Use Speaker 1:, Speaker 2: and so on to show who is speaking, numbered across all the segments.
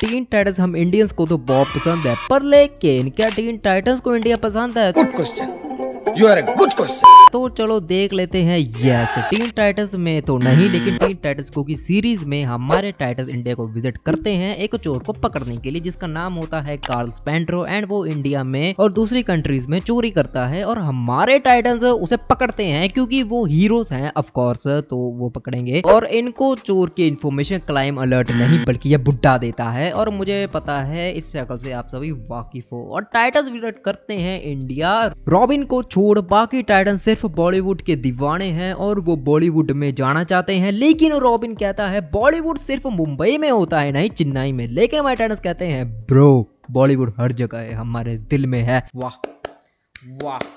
Speaker 1: Tin titans हम Indians को तो बहुत पसंद है पर लेकिन क्या टीन टाइटन्स को इंडिया पसंद है good question you are a good question तो चलो देख लेते हैं यस टीम टाइटस में तो नहीं लेकिन टीम टाइटस को की सीरीज में हमारे टाइटस इंडिया को विजिट करते हैं एक चोर को पकड़ने के लिए जिसका नाम होता है कार्ल स्पेंड्रो एंड वो इंडिया में और दूसरी कंट्रीज में चोरी करता है और हमारे टाइटन्स उसे पकड़ते हैं क्योंकि वो हीरोज हैं ऑफकोर्स तो वो पकड़ेंगे और इनको चोर की इन्फॉर्मेशन क्लाइम अलर्ट नहीं बल्कि यह बुड्ढा देता है और मुझे पता है इस शक्ल से आप सभी वाकिफ हो और टाइटस विजिट करते हैं इंडिया रॉबिन को छोड़ बाकी टाइटन सिर्फ बॉलीवुड के दीवाने हैं और वो बॉलीवुड में जाना चाहते हैं लेकिन रॉबिन कहता है बॉलीवुड सिर्फ मुंबई में होता है नहीं चेन्नई में लेकिन हमारे टाइटन कहते हैं ब्रो बॉलीवुड हर जगह है हमारे दिल में है वाह वाह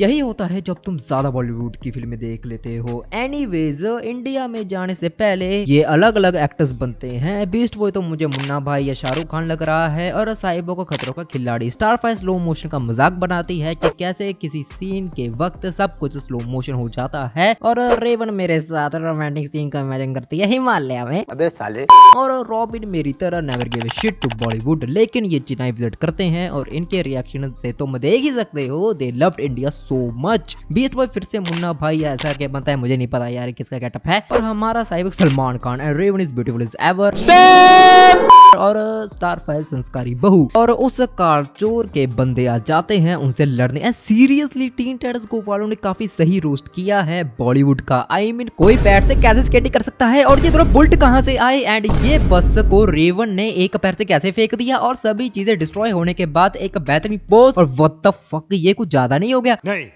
Speaker 1: यही होता है जब तुम ज्यादा बॉलीवुड की फिल्में देख लेते हो एनीवेज इंडिया में जाने से पहले ये अलग अलग एक्टर्स बनते हैं बीस्ट बॉय तो मुझे मुन्ना भाई या शाहरुख खान लग रहा है और साहिबों को खतरों का खिलाड़ी स्टार फाइव स्लो मोशन का मजाक बनाती है कि कैसे किसी सीन के वक्त सब कुछ स्लो मोशन हो जाता है और रेवन मेरे साथ रोमांटिक सीन का इमेजिन करती है हिमालय में अबे साले और रॉबिन मेरी तरह never give shit to Bollywood लेकिन ये चिनाई विजिट करते हैं और इनके रिएक्शन से तुम तो देख ही सकते हो they loved India thank so much Beast Boy फिर से मुन्ना भाई ऐसा क्या बनता है मुझे नहीं पता यार किसका गेटअप है और हमारा साहिब Salman Khan and Raven is beautiful is ever और स्टार स्टारफायर संस्कारी बहू और उस कार चोर के बंदे आ जाते हैं उनसे लड़ने सीरियसली टीन टेडर्स को वालों ने काफी सही रोस्ट किया है बॉलीवुड का आई I मीन mean, कोई पैर से कैसे स्केटिंग कर सकता है और ये दोनों बुल्ट कहाँ से आए एंड ये बस को रेवन ने एक पैर से कैसे फेंक दिया और सभी चीजें डिस्ट्रॉय होने के बाद एक बेहतरीन पोस्ट और वट ये कुछ ज्यादा नहीं हो गया नहीं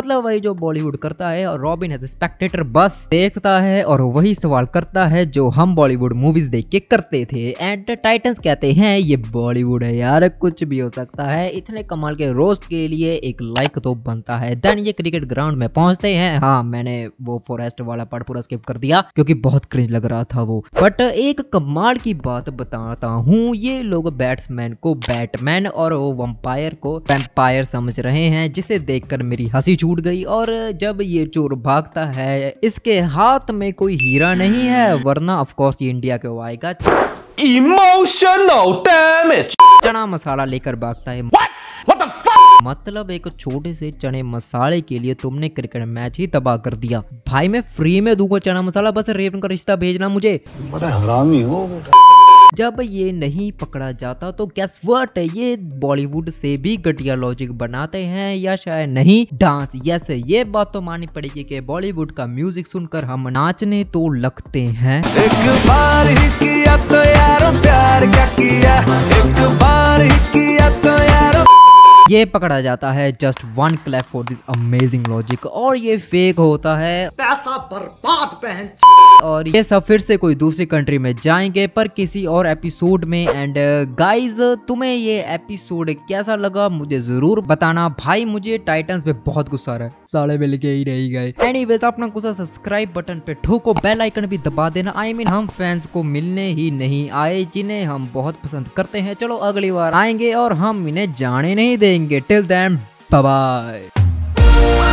Speaker 1: मतलब वही जो बॉलीवुड करता है और रॉबिन है स्पेक्टेटर बस देखता है और वही सवाल करता है जो हम बॉलीवुड मूवीज देख के करते थे एंड टाइटन्स कहते हैं ये बॉलीवुड है यार कुछ भी हो सकता है इतने कमाल के रोस्ट के लिए एक लाइक तो बनता है देन ये क्रिकेट ग्राउंड में पहुंचते हैं हाँ मैंने वो फॉरेस्ट वाला पार्ट पूरा स्किप कर दिया क्योंकि बहुत क्रिंज लग रहा था वो बट एक कमाल की बात बताता हूँ ये लोग बैट्समैन को बैटमैन और वो वम्पायर को वेम्पायर समझ रहे हैं जिसे देखकर मेरी हंसी छू छूट गई और जब ये चोर भागता है इसके हाथ में कोई हीरा नहीं है वरना ऑफकोर्स ये इंडिया को आएगा इमोशनल डैमेज चना मसाला लेकर भागता है What? What the मतलब एक छोटे से चने मसाले के लिए तुमने क्रिकेट मैच ही तबाह कर दिया भाई मैं फ्री में दूंगा चना मसाला बस रेपन का रिश्ता भेजना मुझे बड़ा हरामी हो बेटा जब ये नहीं पकड़ा जाता तो गैस वर्ट ये बॉलीवुड से भी घटिया लॉजिक बनाते हैं या शायद नहीं डांस यस ये बात तो माननी पड़ेगी कि बॉलीवुड का म्यूजिक सुनकर हम नाचने तो लगते हैं एक बार ही किया तो यार प्यार ये पकड़ा जाता है just one clap for this amazing logic और ये फेक होता है पैसा बर्बाद पहन और ये सब फिर से कोई दूसरी कंट्री में जाएंगे पर किसी और एपिसोड में एंड गाइज uh, तुम्हें ये एपिसोड कैसा लगा मुझे जरूर बताना भाई मुझे टाइटन्स पे बहुत गुस्सा रहा है साले मिल के ही नहीं गए एनीवेज अपना गुस्सा सब्सक्राइब बटन पे ठोको बेल आइकन भी दबा देना आई I मीन mean, हम फैंस को मिलने ही नहीं आए जिन्हें हम बहुत पसंद करते हैं चलो अगली बार आएंगे और हम इन्हें जाने नहीं देंगे Karenge. Till then, bye bye.